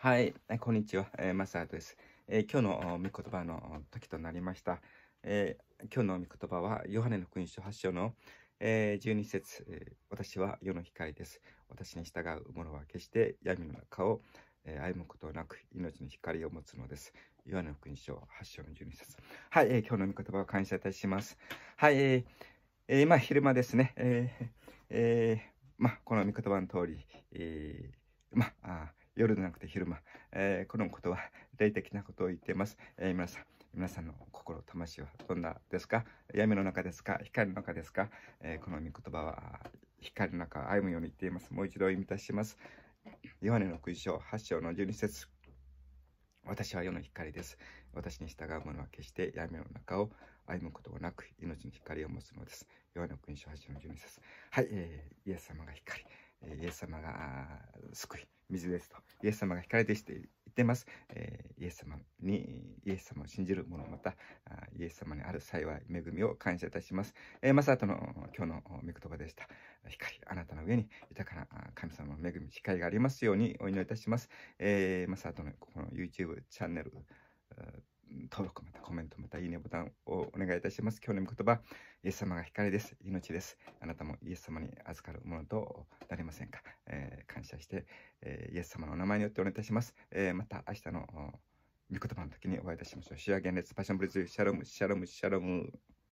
はい、こんにちは、えー、マサーです、えー、今日の御言葉の時となりました。えー、今日の御言葉は、ヨハネの福音書8章の、え12節、え私は世の光です。私に従う者は決して闇の中を、え歩むことなく命の光を持つのです。ヨハネの福音書8章の12節はい、え今日の御言葉を感謝いたします。はい、えー、今昼間ですね、ええー、ま、この御言葉の通り、えー、まあ夜でなくて昼間、えー、このことは霊的なことを言っています。えー、皆さん、皆さんの心、魂はどんなですか闇の中ですか光の中ですか、えー、この御言葉は光の中歩むように言っています。もう一度読み出します。ヨハネの音書8章の12節私は世の光です。私に従う者は決して闇の中を歩むことはなく、命の光を持つのです。ヨハネの音書8章の12節はい、えー、イエス様が光。イエス様が救い、水ですと、イエス様が光でして言ってます。えイエス様に、イエス様を信じる者、また、イエス様にある幸い、恵みを感謝いたします。えー、マサトの今日の御言葉でした。光、あなたの上に豊かな神様の恵み、光がありますようにお祈りいたします。えー、マサトのこの YouTube チャンネル、登録コメント、またいいねボタンをお願いいたします。今日の言葉、イエス様が光です。命です。あなたもイエス様に預かるものとなりませんか。えー、感謝して、えー、イエス様のお名前によってお願いいたします。えー、また明日の御言葉の時にお会いいたしましょう。主や現列、パッションブリズ、シャロム、シャロム、シャロム。